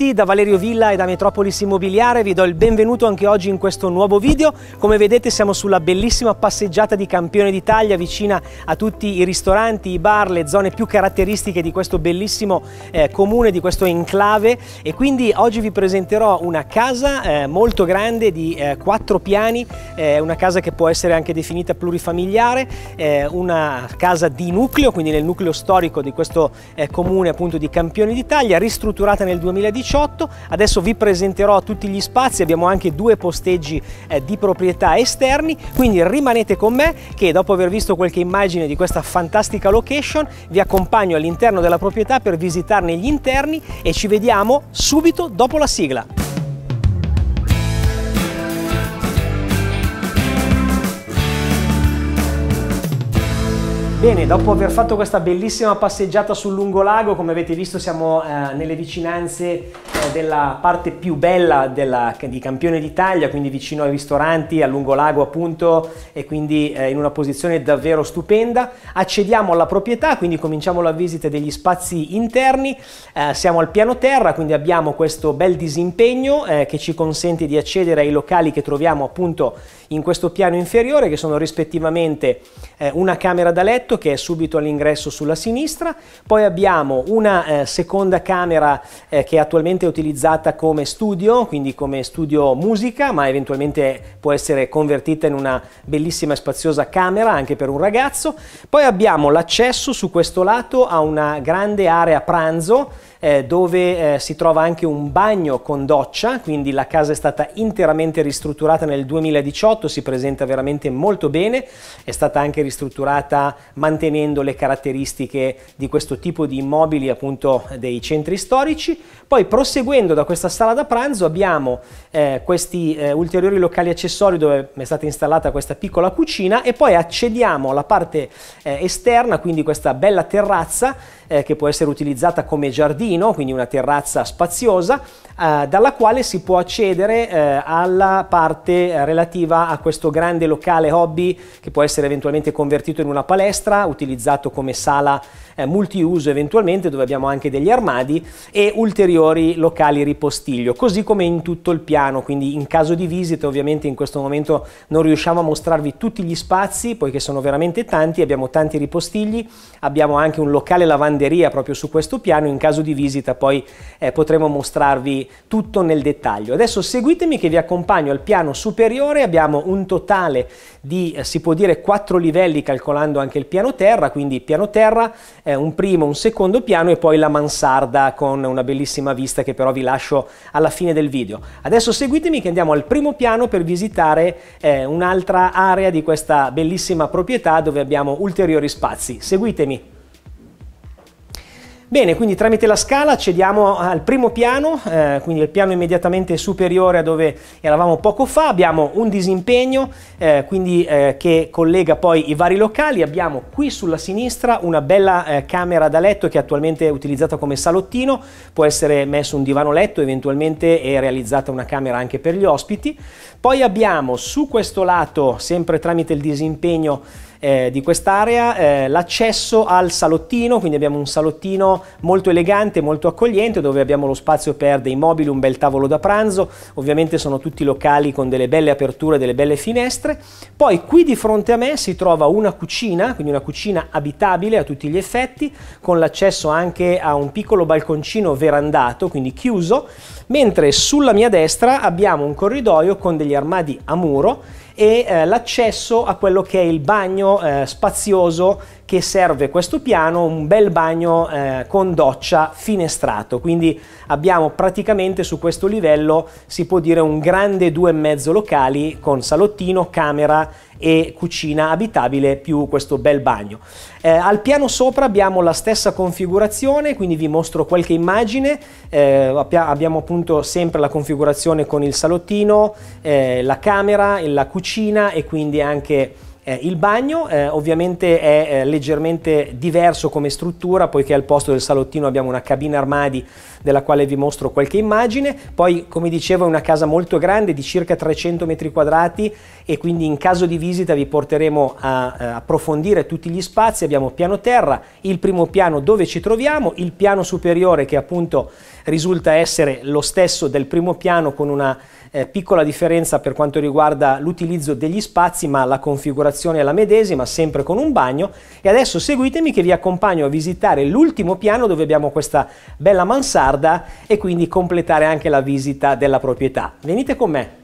tutti, da Valerio Villa e da Metropolis Immobiliare vi do il benvenuto anche oggi in questo nuovo video. Come vedete siamo sulla bellissima passeggiata di Campione d'Italia vicina a tutti i ristoranti, i bar, le zone più caratteristiche di questo bellissimo eh, comune, di questo enclave e quindi oggi vi presenterò una casa eh, molto grande di eh, quattro piani, eh, una casa che può essere anche definita plurifamiliare, eh, una casa di nucleo, quindi nel nucleo storico di questo eh, comune appunto di Campione d'Italia, ristrutturata nel 2018 18. Adesso vi presenterò tutti gli spazi, abbiamo anche due posteggi eh, di proprietà esterni, quindi rimanete con me che dopo aver visto qualche immagine di questa fantastica location vi accompagno all'interno della proprietà per visitarne gli interni e ci vediamo subito dopo la sigla. Bene, dopo aver fatto questa bellissima passeggiata sul lungolago, come avete visto siamo eh, nelle vicinanze eh, della parte più bella della, di Campione d'Italia, quindi vicino ai ristoranti, al lungolago appunto, e quindi eh, in una posizione davvero stupenda. Accediamo alla proprietà, quindi cominciamo la visita degli spazi interni. Eh, siamo al piano terra, quindi abbiamo questo bel disimpegno eh, che ci consente di accedere ai locali che troviamo appunto in questo piano inferiore, che sono rispettivamente eh, una camera da letto, letto che è subito all'ingresso sulla sinistra, poi abbiamo una eh, seconda camera eh, che attualmente utilizzata come studio, quindi come studio musica, ma eventualmente può essere convertita in una bellissima e spaziosa camera anche per un ragazzo. Poi abbiamo l'accesso su questo lato a una grande area pranzo eh, dove eh, si trova anche un bagno con doccia, quindi la casa è stata interamente ristrutturata nel 2018, si presenta veramente molto bene, è stata anche ristrutturata mantenendo le caratteristiche di questo tipo di immobili appunto dei centri storici. Poi proseguendo da questa sala da pranzo abbiamo eh, questi eh, ulteriori locali accessori dove è stata installata questa piccola cucina e poi accediamo alla parte eh, esterna, quindi questa bella terrazza eh, che può essere utilizzata come giardino, quindi una terrazza spaziosa, eh, dalla quale si può accedere eh, alla parte eh, relativa a questo grande locale hobby che può essere eventualmente convertito in una palestra, utilizzato come sala eh, multiuso eventualmente, dove abbiamo anche degli armadi e ulteriori locali ripostiglio, così come in tutto il piano, quindi in caso di visita ovviamente in questo momento non riusciamo a mostrarvi tutti gli spazi, poiché sono veramente tanti, abbiamo tanti ripostigli, abbiamo anche un locale lavanderia lavanderia proprio su questo piano, in caso di visita poi eh, potremo mostrarvi tutto nel dettaglio. Adesso seguitemi che vi accompagno al piano superiore, abbiamo un totale di, eh, si può dire, quattro livelli calcolando anche il piano terra, quindi piano terra, eh, un primo, un secondo piano e poi la mansarda con una bellissima vista che però vi lascio alla fine del video. Adesso seguitemi che andiamo al primo piano per visitare eh, un'altra area di questa bellissima proprietà dove abbiamo ulteriori spazi. Seguitemi! Bene, quindi tramite la scala accediamo al primo piano, eh, quindi il piano immediatamente superiore a dove eravamo poco fa, abbiamo un disimpegno eh, quindi, eh, che collega poi i vari locali, abbiamo qui sulla sinistra una bella eh, camera da letto che attualmente è utilizzata come salottino, può essere messo un divano letto, eventualmente è realizzata una camera anche per gli ospiti, poi abbiamo su questo lato, sempre tramite il disimpegno, eh, di quest'area, eh, l'accesso al salottino, quindi abbiamo un salottino molto elegante, molto accogliente, dove abbiamo lo spazio per dei mobili, un bel tavolo da pranzo, ovviamente sono tutti locali con delle belle aperture, delle belle finestre. Poi qui di fronte a me si trova una cucina, quindi una cucina abitabile a tutti gli effetti, con l'accesso anche a un piccolo balconcino verandato, quindi chiuso, mentre sulla mia destra abbiamo un corridoio con degli armadi a muro e eh, l'accesso a quello che è il bagno eh, spazioso che serve questo piano un bel bagno eh, con doccia finestrato, quindi abbiamo praticamente su questo livello si può dire un grande due e mezzo locali con salottino, camera e cucina abitabile più questo bel bagno. Eh, al piano sopra abbiamo la stessa configurazione, quindi vi mostro qualche immagine, eh, abbiamo appunto sempre la configurazione con il salottino, eh, la camera, la cucina e quindi anche eh, il bagno eh, ovviamente è eh, leggermente diverso come struttura poiché al posto del salottino abbiamo una cabina armadi della quale vi mostro qualche immagine. Poi, come dicevo, è una casa molto grande di circa 300 metri quadrati e quindi in caso di visita vi porteremo a, eh, approfondire tutti gli spazi. Abbiamo piano terra, il primo piano dove ci troviamo, il piano superiore che appunto risulta essere lo stesso del primo piano con una eh, piccola differenza per quanto riguarda l'utilizzo degli spazi, ma la configurazione è la medesima, sempre con un bagno. E adesso seguitemi che vi accompagno a visitare l'ultimo piano dove abbiamo questa bella mansarda tarda e quindi completare anche la visita della proprietà. Venite con me.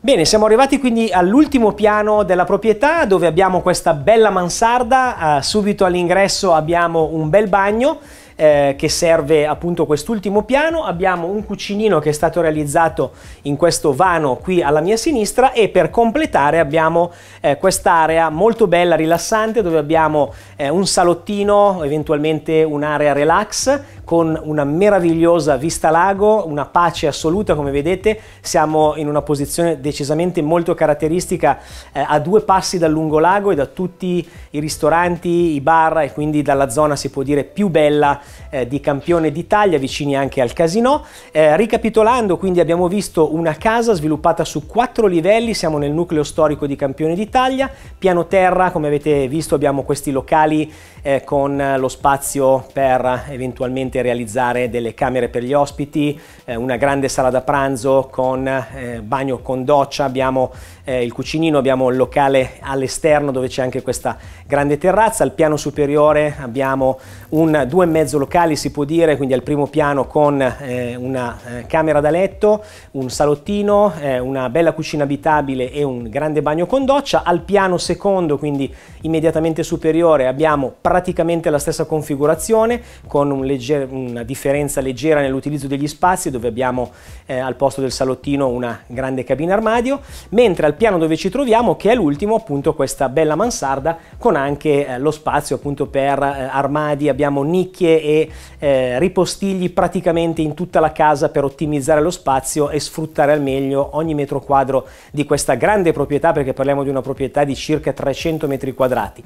Bene, siamo arrivati quindi all'ultimo piano della proprietà dove abbiamo questa bella mansarda, eh, subito all'ingresso abbiamo un bel bagno, eh, che serve appunto quest'ultimo piano, abbiamo un cucinino che è stato realizzato in questo vano qui alla mia sinistra e per completare abbiamo eh, quest'area molto bella, rilassante, dove abbiamo eh, un salottino, eventualmente un'area relax con una meravigliosa vista lago, una pace assoluta come vedete, siamo in una posizione decisamente molto caratteristica eh, a due passi dal lungolago e da tutti i ristoranti, i bar e quindi dalla zona si può dire più bella eh, di Campione d'Italia, vicini anche al Casino. Eh, ricapitolando, quindi abbiamo visto una casa sviluppata su quattro livelli, siamo nel nucleo storico di Campione d'Italia, piano terra, come avete visto abbiamo questi locali eh, con lo spazio per eh, eventualmente realizzare delle camere per gli ospiti, eh, una grande sala da pranzo con eh, bagno con doccia, abbiamo il cucinino, abbiamo il locale all'esterno dove c'è anche questa grande terrazza, al piano superiore abbiamo un due e mezzo locali si può dire, quindi al primo piano con eh, una eh, camera da letto, un salottino, eh, una bella cucina abitabile e un grande bagno con doccia. Al piano secondo, quindi immediatamente superiore, abbiamo praticamente la stessa configurazione con un legger- una differenza leggera nell'utilizzo degli spazi dove abbiamo eh, al posto del salottino una grande cabina armadio, mentre al piano dove ci troviamo, che è l'ultimo, appunto questa bella mansarda con anche eh, lo spazio appunto per eh, armadi, abbiamo nicchie e eh, ripostigli praticamente in tutta la casa per ottimizzare lo spazio e sfruttare al meglio ogni metro quadro di questa grande proprietà perché parliamo di una proprietà di circa 300 metri quadrati.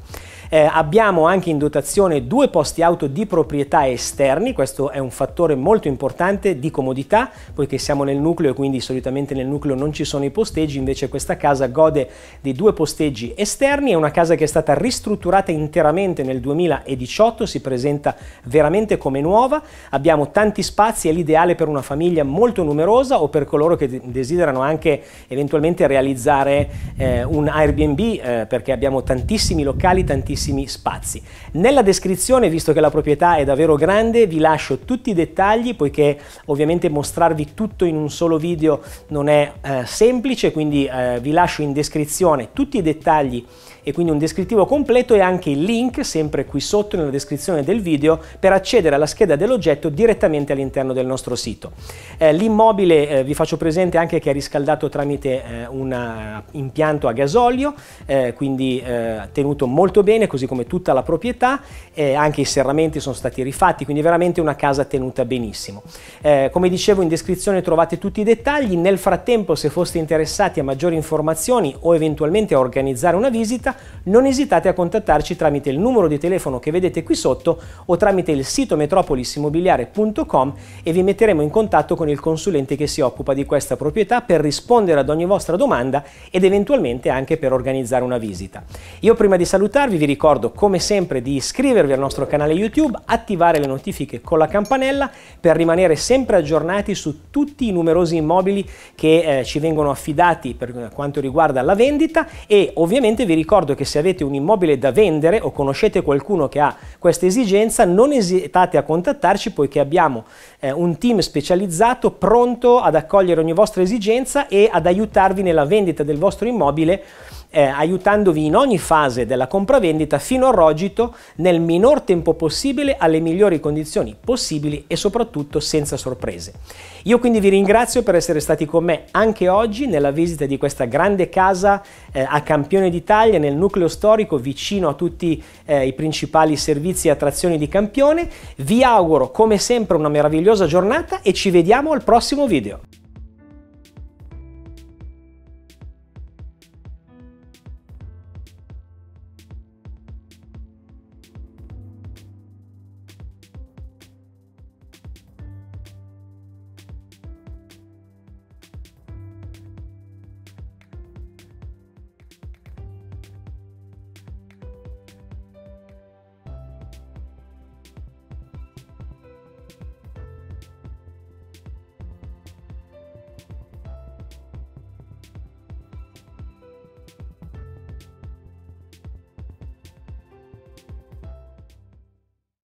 Eh, abbiamo anche in dotazione due posti auto di proprietà esterni, questo è un fattore molto importante di comodità poiché siamo nel nucleo e quindi solitamente nel nucleo non ci sono i posteggi, invece questa casa gode di due posteggi esterni, è una casa che è stata ristrutturata interamente nel 2018, si presenta veramente veramente come nuova, abbiamo tanti spazi, è l'ideale per una famiglia molto numerosa o per coloro che desiderano anche eventualmente realizzare eh, un Airbnb eh, perché abbiamo tantissimi locali, tantissimi spazi. Nella descrizione, visto che la proprietà è davvero grande, vi lascio tutti i dettagli poiché ovviamente mostrarvi tutto in un solo video non è eh, semplice, quindi eh, vi lascio in descrizione tutti i dettagli e quindi un descrittivo completo e anche il link, sempre qui sotto nella descrizione del video, per accedere alla scheda dell'oggetto direttamente all'interno del nostro sito. Eh, l'immobile eh, vi faccio presente anche che è riscaldato tramite eh, un eh, impianto a gasolio, eh, quindi eh, tenuto molto bene, così come tutta la proprietà, anche i serramenti sono stati rifatti, quindi veramente una casa tenuta benissimo. come dicevo in descrizione trovate tutti i dettagli, nel frattempo se foste interessati a maggiori informazioni o eventualmente a organizzare una visita, richiesta, non esitate a contattarci tramite il numero di telefono che vedete qui sotto o tramite il sito metropolisimmobiliare.com e vi metteremo in contatto con il consulente che si occupa di questa proprietà per rispondere ad ogni vostra domanda ed eventualmente anche per organizzare una visita. Io prima di salutarvi vi ricordo come sempre di iscrivervi al nostro canale YouTube, attivare le notifiche con la campanella per rimanere sempre aggiornati su tutti i numerosi immobili che eh, ci vengono affidati per eh, quanto riguarda la vendita e ovviamente vi ricordo ricordo che se avete un immobile da vendere o conoscete qualcuno che ha questa esigenza, non esitate a contattarci poiché abbiamo eh, un team specializzato pronto ad accogliere ogni vostra esigenza e ad aiutarvi nella vendita del vostro immobile eh, aiutandovi in ogni fase della compravendita fino al rogito nel minor tempo possibile alle migliori condizioni possibili e soprattutto senza sorprese. Io quindi vi ringrazio per essere stati con me anche oggi nella visita di questa grande casa eh, a Campione d'Italia nel nucleo storico vicino a tutti eh, i principali servizi e attrazioni di Campione. Vi auguro come sempre una meravigliosa giornata e ci vediamo al prossimo video.